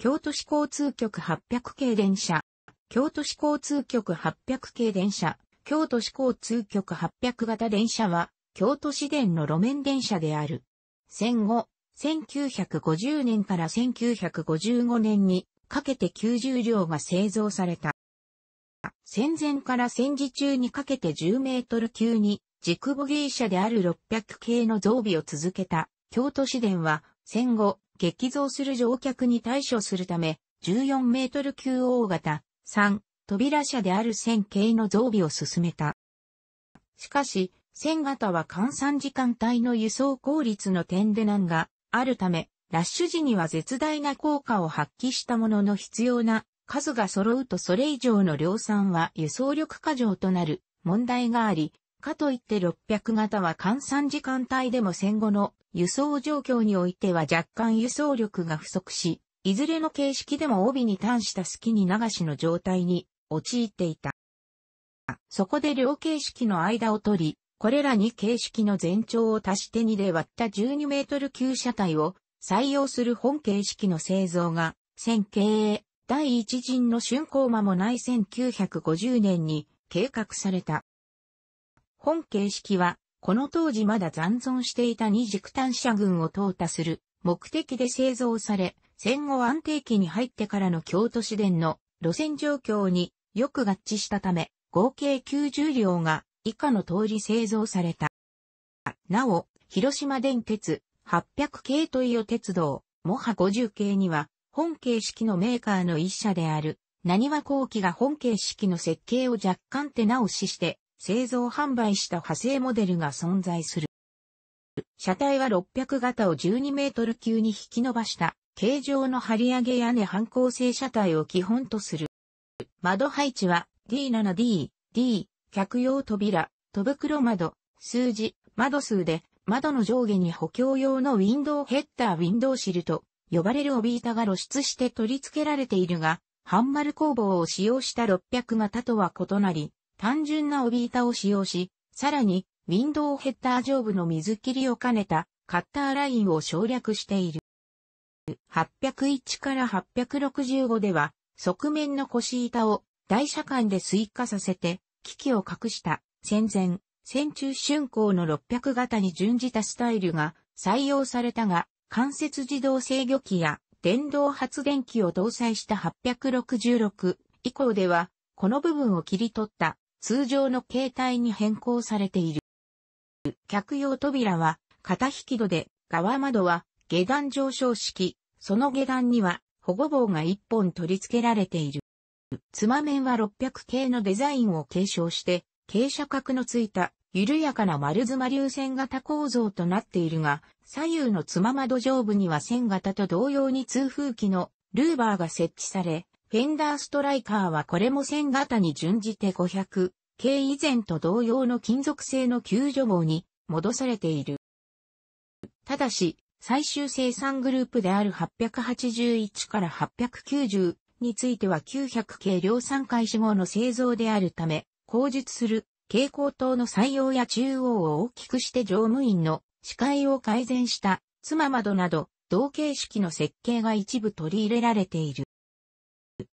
京都市交通局800系電車、京都市交通局800系電車、京都市交通局800型電車は、京都市電の路面電車である。戦後、1950年から1955年にかけて90両が製造された。戦前から戦時中にかけて10メートル級に軸ボギー車である600系の増備を続けた京都市電は戦後激増する乗客に対処するため、14メートル級大型、3、扉車である線形の増備を進めた。しかし、線型は換算時間帯の輸送効率の点で難があるため、ラッシュ時には絶大な効果を発揮したものの必要な数が揃うとそれ以上の量産は輸送力過剰となる問題があり、かといって600型は換算時間帯でも戦後の輸送状況においては若干輸送力が不足し、いずれの形式でも帯に端した隙に流しの状態に陥っていた。そこで両形式の間を取り、これらに形式の全長を足して2で割った12メートル級車体を採用する本形式の製造が、線形第一陣の竣工間もない1950年に計画された。本形式は、この当時まだ残存していた二軸単車群を淘汰する目的で製造され、戦後安定期に入ってからの京都市電の路線状況によく合致したため、合計90両が以下の通り製造された。なお、広島電鉄800系と伊予鉄道、モハ50系には、本形式のメーカーの一社である、何は後期が本形式の設計を若干手直しして、製造販売した派生モデルが存在する。車体は600型を12メートル級に引き伸ばした形状の張り上げ屋根反抗性車体を基本とする。窓配置は D7D、D、客用扉、戸袋窓、数字、窓数で窓の上下に補強用のウィンドウヘッダーウィンドウシルと呼ばれる帯板が露出して取り付けられているが、ハンマル工房を使用した600型とは異なり、単純な帯板を使用し、さらに、ウィンドウヘッダー上部の水切りを兼ねたカッターラインを省略している。801から865では、側面の腰板を台車間で追加させて、機器を隠した戦前、戦中春光の600型に準じたスタイルが採用されたが、関節自動制御機や電動発電機を搭載した866以降では、この部分を切り取った通常の形態に変更されている。客用扉は片引き戸で、側窓は下段上昇式、その下段には保護棒が一本取り付けられている。つま面は600系のデザインを継承して、傾斜角のついた緩やかな丸妻流線型構造となっているが、左右のつま窓上部には線型と同様に通風機のルーバーが設置され、フェンダーストライカーはこれも線型に準じて500系以前と同様の金属製の救助棒に戻されている。ただし、最終生産グループである881から890については900系量産開始後の製造であるため、工述する蛍光灯の採用や中央を大きくして乗務員の視界を改善した、妻窓など、同形式の設計が一部取り入れられている。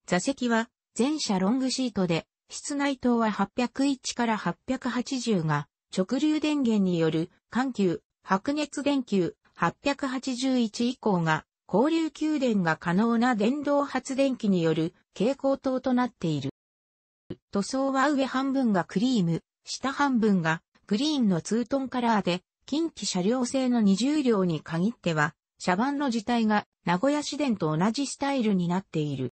座席は全車ロングシートで、室内灯は801から880が直流電源による緩急、白熱電球881以降が交流給電が可能な電動発電機による蛍光灯となっている。塗装は上半分がクリーム、下半分がグリーンのツートンカラーで、近畿車両製の20両に限っては、車番の自体が名古屋市電と同じスタイルになっている。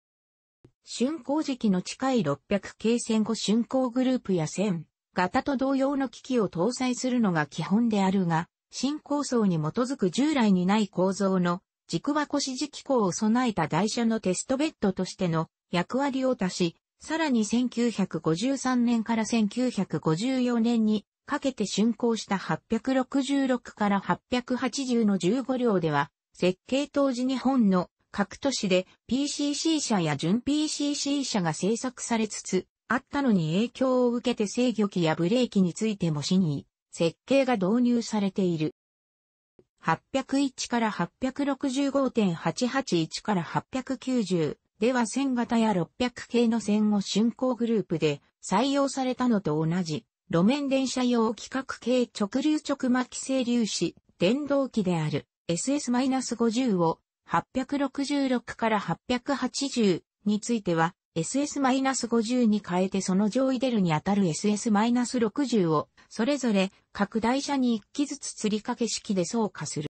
竣工時期の近い600系戦後竣工グループや線、型と同様の機器を搭載するのが基本であるが、新構想に基づく従来にない構造の軸箱支持機構を備えた台車のテストベッドとしての役割を足し、さらに1953年から1954年にかけて竣工した866から880の15両では、設計当時日本の各都市で PCC 社や純 PCC 社が製作されつつあったのに影響を受けて制御機やブレーキについても死に、設計が導入されている。801から865.881から890では1000型や600系の戦後竣工グループで採用されたのと同じ路面電車用規格系直流直巻き整粒子電動機である SS-50 を866から880については、SS-50 に変えてその上位出るにあたる SS-60 を、それぞれ拡大車に1機ずつ吊り掛け式で操化する。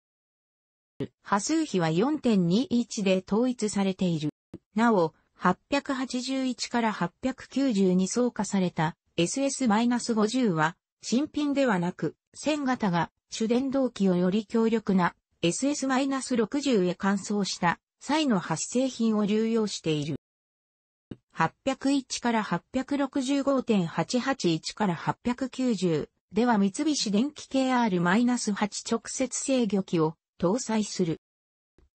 波数比は4.21で統一されている。なお、881から890に操化された SS-50 は、新品ではなく、1000型が主電動機をより強力な SS-60 へ換装した際の発生品を流用している。801から865.881から890では三菱電機 KR-8 直接制御機を搭載する。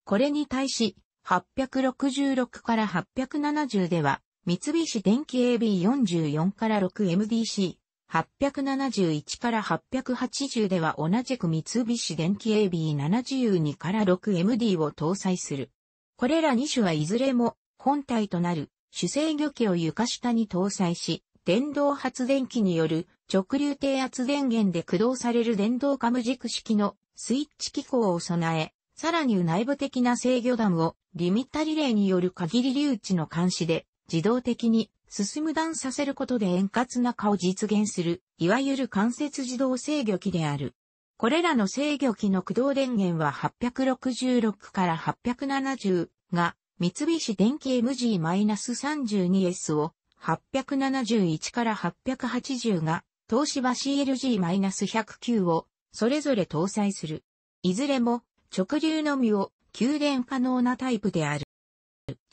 これに対し、866から870では、三菱電機 AB44 から 6MDC 871から880では同じく三菱電機 AB72 から 6MD を搭載する。これら2種はいずれも本体となる主制御機を床下に搭載し、電動発電機による直流低圧電源で駆動される電動カム軸式のスイッチ機構を備え、さらに内部的な制御ダムをリミッタリレーによる限り留置の監視で自動的に進む段させることで円滑な化を実現する、いわゆる間接自動制御機である。これらの制御機の駆動電源は866から870が、三菱電機 MG-32S を、871から880が、東芝 CLG-109 を、それぞれ搭載する。いずれも、直流のみを、給電可能なタイプである。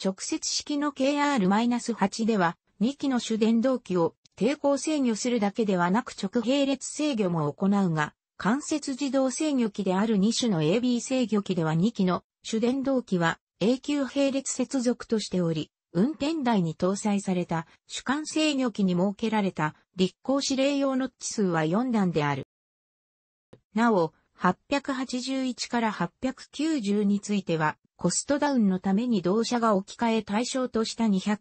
直接式の KR-8 では、2機の主電動機を抵抗制御するだけではなく直並列制御も行うが、間接自動制御機である2種の AB 制御機では2機の主電動機は永久並列接続としており、運転台に搭載された主管制御機に設けられた立候指令用の地数は4段である。なお、881から890については、コストダウンのために同社が置き換え対象とした200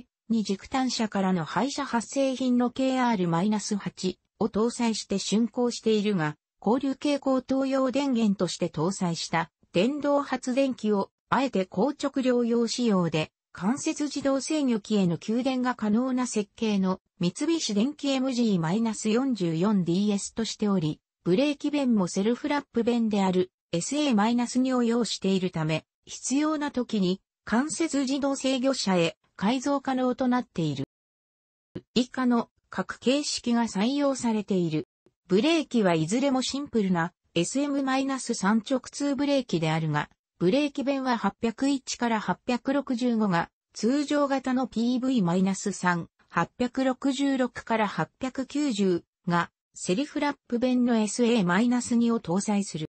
系に軸単車からの廃車発生品の KR-8 を搭載して竣工しているが、交流蛍光灯用電源として搭載した電動発電機を、あえて硬直療養仕様で、関節自動制御機への給電が可能な設計の三菱電機 MG-44DS としており、ブレーキ弁もセルフラップ弁である SA-2 を用しているため、必要な時に関節自動制御車へ改造可能となっている。以下の各形式が採用されている。ブレーキはいずれもシンプルな SM-3 直通ブレーキであるが、ブレーキ弁は801から865が通常型の PV-3、866から890がセリフラップ弁の SA-2 を搭載する。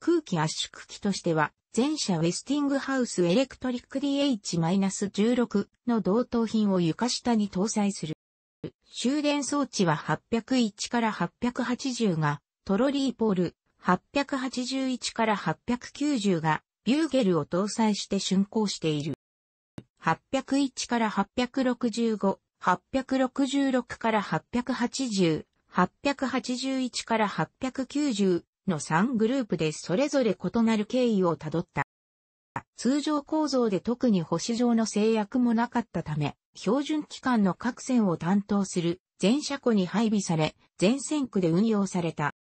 空気圧縮機としては前者ウェスティングハウスエレクトリック DH-16 の同等品を床下に搭載する。終電装置は801から880がトロリーポール、881から890がビューゲルを搭載して竣工している。801から865、866から880、881から890、の3グループでそれぞれ異なる経緯をたどった。通常構造で特に星上の制約もなかったため、標準機関の各線を担当する全車庫に配備され、全線区で運用された。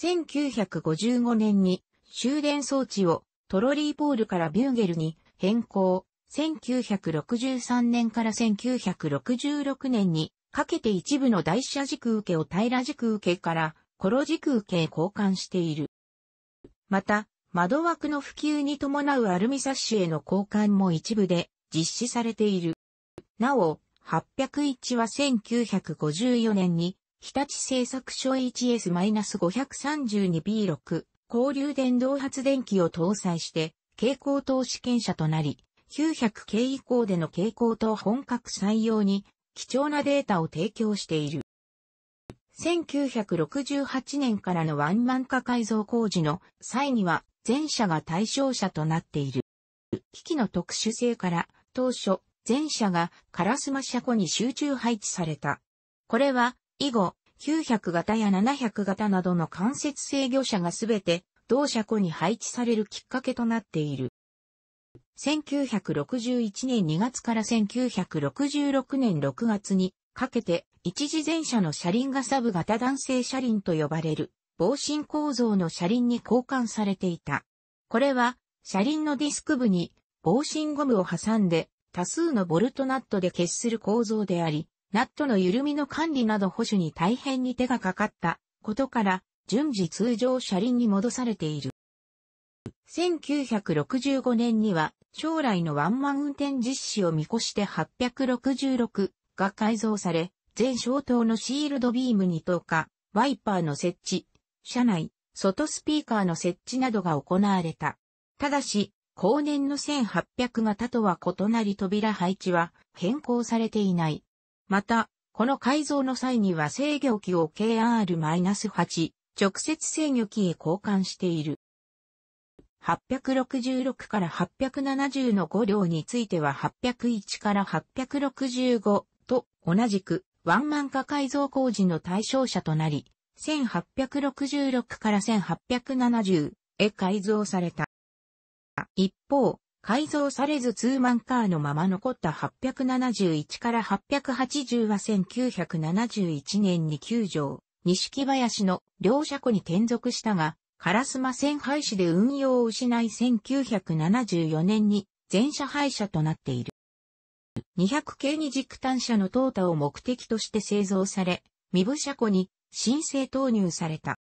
1955年に終電装置をトロリーポールからビューゲルに変更。1963年から1966年にかけて一部の台車軸受けを平軸受けからコロ時空系交換している。また、窓枠の普及に伴うアルミサッシへの交換も一部で実施されている。なお、801は1954年に、日立製作所 HS-532B6 交流電動発電機を搭載して、蛍光灯試験車となり、900系以降での蛍光灯本格採用に貴重なデータを提供している。1968年からのワンマン化改造工事の際には全車が対象者となっている。機器の特殊性から当初全車がカラスマ車庫に集中配置された。これは以後900型や700型などの間接制御車がすべて同車庫に配置されるきっかけとなっている。1961年2月から1966年6月にかけて、一次前車の車輪がサブ型男性車輪と呼ばれる、防振構造の車輪に交換されていた。これは、車輪のディスク部に、防振ゴムを挟んで、多数のボルトナットで結する構造であり、ナットの緩みの管理など保守に大変に手がかかったことから、順次通常車輪に戻されている。1965年には将来のワンマン運転実施を見越して866が改造され、全消灯のシールドビームに投下、ワイパーの設置、車内、外スピーカーの設置などが行われた。ただし、後年の1800型とは異なり扉配置は変更されていない。また、この改造の際には制御機を KR-8、直接制御機へ交換している。866から870の5両については801から865、と同じくワンマン化改造工事の対象者となり、1866から1870へ改造された。一方、改造されずツーマンカーのまま残った871から880は1971年に9条、木林の両車庫に転属したが、カラスマ線廃止で運用を失い1974年に全車廃車となっている。200系二軸単車の淘汰を目的として製造され、未部車庫に申請投入された。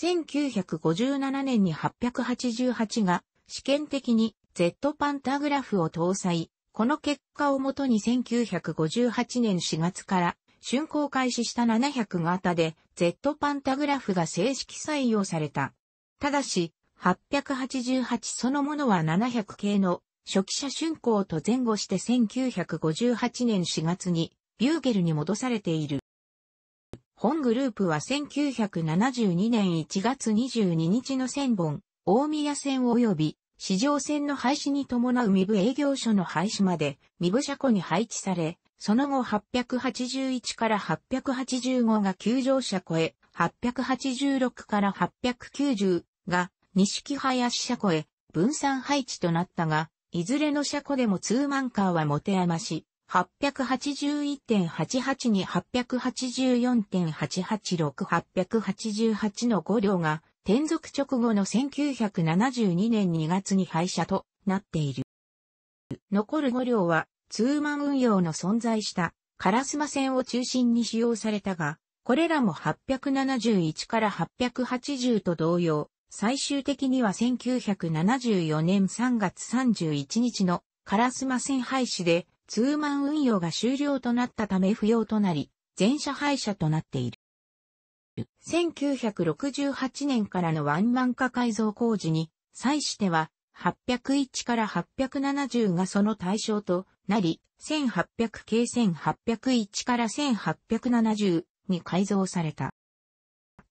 1957年に888が試験的に Z パンタグラフを搭載。この結果をもとに1958年4月から竣工開始した700型で Z パンタグラフが正式採用された。ただし、888そのものは700系の初期者春光と前後して1958年4月にビューゲルに戻されている。本グループは1972年1月22日の1000本、大宮線及び市場線の廃止に伴う未部営業所の廃止まで未部車庫に配置され、その後881から885が急乗車庫へ、886から890が西木林車庫へ分散配置となったが、いずれの車庫でもツーマンカーは持て余し、881.88に884.886888の5両が転属直後の1972年2月に廃車となっている。残る5両はツーマン運用の存在したカラスマ線を中心に使用されたが、これらも871から880と同様、最終的には1974年3月31日のカラスマ線廃止でツーマン運用が終了となったため不要となり、全車廃車となっている。1968年からのワンマン化改造工事に際しては、801から870がその対象となり、1800系1801から1870に改造された。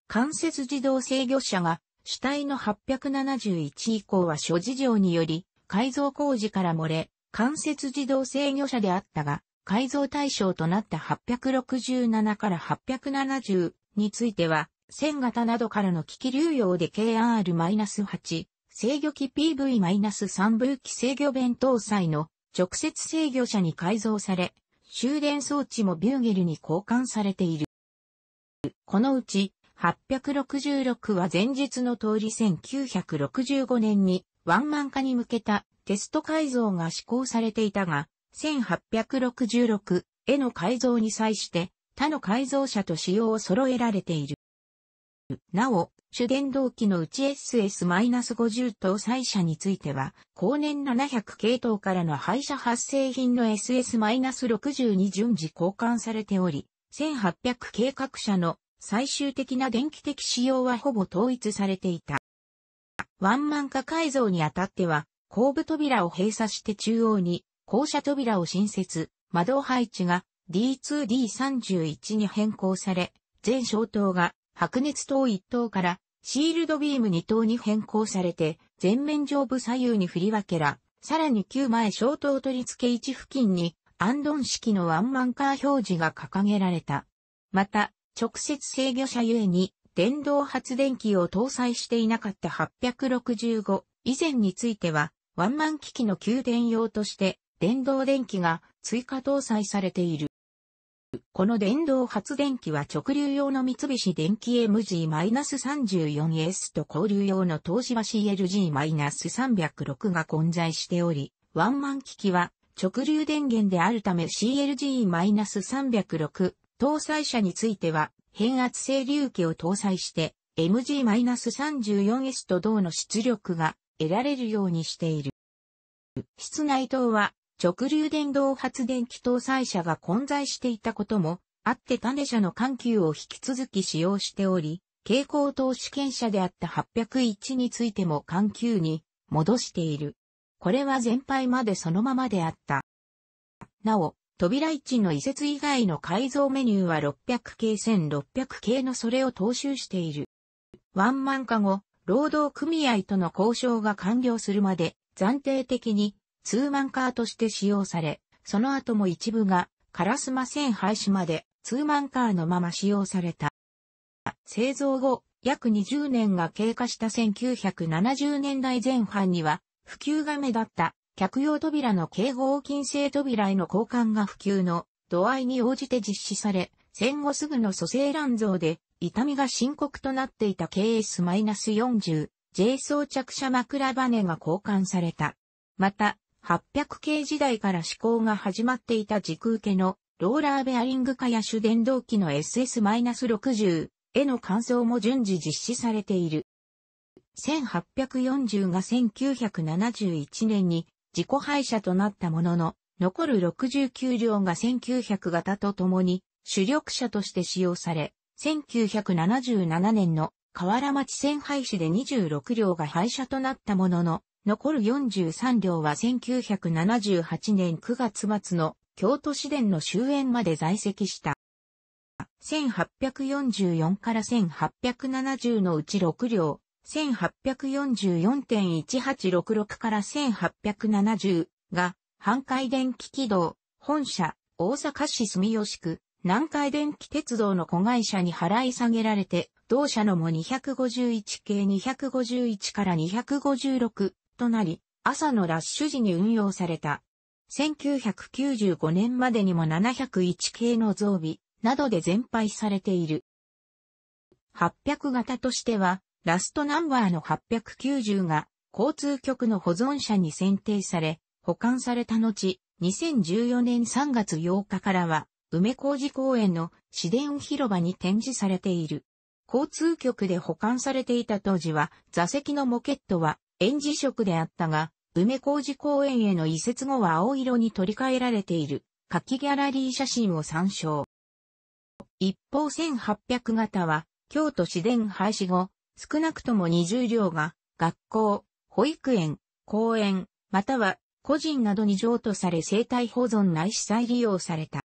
関節自動制御車が主体の871以降は諸事情により、改造工事から漏れ、間接自動制御車であったが、改造対象となった867から870については、線型などからの機器流用で KR-8、制御機 PV-3 分機制御弁搭載の直接制御車に改造され、終電装置もビューゲルに交換されている。このうち、866は前日の通り1965年にワンマン化に向けたテスト改造が施行されていたが、1866への改造に際して他の改造車と仕様を揃えられている。なお、主電動機のうち SS-50 搭載車については、後年700系統からの廃車発生品の SS-60 に順次交換されており、1800計画車の最終的な電気的仕様はほぼ統一されていた。ワンマン化改造にあたっては、後部扉を閉鎖して中央に、校舎扉を新設、窓配置が D2D31 に変更され、全小灯が白熱灯1灯からシールドビーム2灯に変更されて、全面上部左右に振り分けら、さらに9前小灯取り付け位置付近に、アンドン式のワンマンカー表示が掲げられた。また、直接制御車ゆえに、電動発電機を搭載していなかった865以前については、ワンマン機器の給電用として、電動電気が追加搭載されている。この電動発電機は直流用の三菱電機 MG-34S と交流用の東芝 CLG-306 が混在しており、ワンマン機器は直流電源であるため CLG-306 搭載車については、変圧整流器を搭載して、MG-34S と同の出力が得られるようにしている。室内灯は直流電動発電機搭載車が混在していたこともあって種車の緩急を引き続き使用しており、蛍光灯試験車であった801についても緩急に戻している。これは全廃までそのままであった。なお、扉一の移設以外の改造メニューは600系1600系のそれを踏襲している。ワンマン化後、労働組合との交渉が完了するまで暫定的にツーマンカーとして使用され、その後も一部がカラスマ線廃止までツーマンカーのまま使用された。製造後、約20年が経過した1970年代前半には普及が目立った客用扉の警報金製扉への交換が普及の度合いに応じて実施され、戦後すぐの蘇生乱造で痛みが深刻となっていた KS-40J 装着車枕バネが交換された。また、800系時代から施行が始まっていた時空家のローラーベアリング化や主電動機の SS-60 への換装も順次実施されている。1840が1971年に自己廃車となったものの、残る69両が1900型と共に主力車として使用され、1977年の河原町線廃止で26両が廃車となったものの、残る43両は1978年9月末の京都市電の終焉まで在籍した。1844から1870のうち6両、1844.1866から1870が、半海電気軌道、本社、大阪市住吉区、南海電気鉄道の子会社に払い下げられて、同社のも251系251から256となり、朝のラッシュ時に運用された。1995年までにも701系の増備などで全廃されている。800型としては、ラストナンバーの890が交通局の保存者に選定され、保管された後、2014年3月8日からは、梅小路公園の市電広場に展示されている。交通局で保管されていた当時は、座席のモケットは、園児色であったが、梅小路公園への移設後は青色に取り替えられている、夏季ギャラリー写真を参照。一方1800型は、京都市電廃止後、少なくとも20両が、学校、保育園、公園、または個人などに譲渡され生態保存内いし再利用された。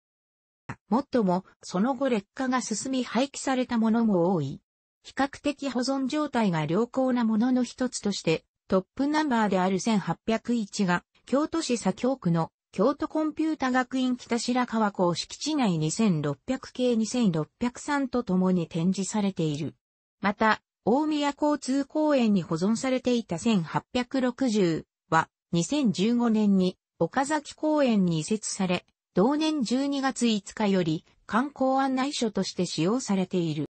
もっとも、その後劣化が進み廃棄されたものも多い。比較的保存状態が良好なものの一つとして、トップナンバーである1801が、京都市左京区の京都コンピュータ学院北白川校敷地内2600系2603と共に展示されている。また、大宮交通公園に保存されていた1860は2015年に岡崎公園に移設され、同年12月5日より観光案内所として使用されている。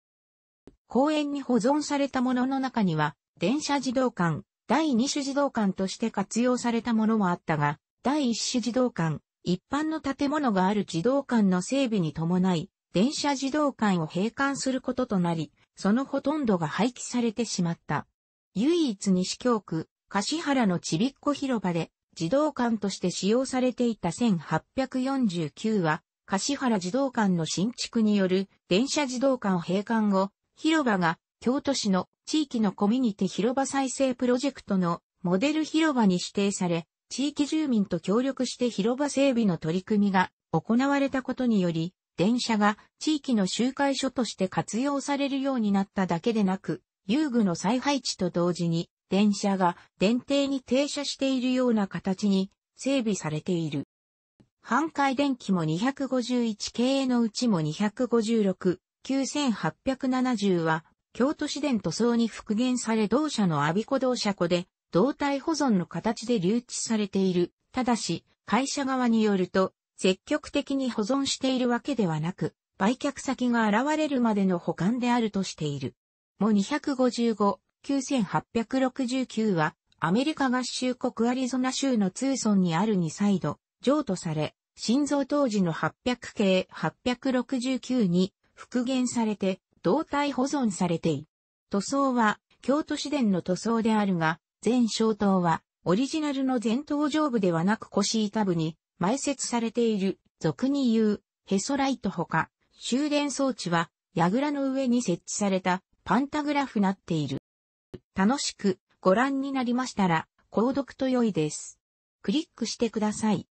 公園に保存されたものの中には、電車自動館、第2種自動館として活用されたものもあったが、第1種自動館、一般の建物がある自動館の整備に伴い、電車自動館を閉館することとなり、そのほとんどが廃棄されてしまった。唯一西京区、橿原のちびっこ広場で、児童館として使用されていた1849は、橿原児童館の新築による電車児童館閉館後、広場が京都市の地域のコミュニティ広場再生プロジェクトのモデル広場に指定され、地域住民と協力して広場整備の取り組みが行われたことにより、電車が地域の集会所として活用されるようになっただけでなく、遊具の再配置と同時に、電車が電停に停車しているような形に整備されている。半回電気も251系のうちも256、9870は、京都市電塗装に復元され同社のアビ子同社庫で、胴体保存の形で留置されている。ただし、会社側によると、積極的に保存しているわけではなく、売却先が現れるまでの保管であるとしている。も255、9869は、アメリカ合衆国アリゾナ州のツーソンにある2サイド、譲渡され、心臓当時の800系869に復元されて、胴体保存されている。塗装は、京都市電の塗装であるが、全小灯は、オリジナルの前頭上部ではなく腰板部に、埋設されている、俗に言う、ヘソライトほか、終電装置は、櫓の上に設置されたパンタグラフなっている。楽しくご覧になりましたら、購読と良いです。クリックしてください。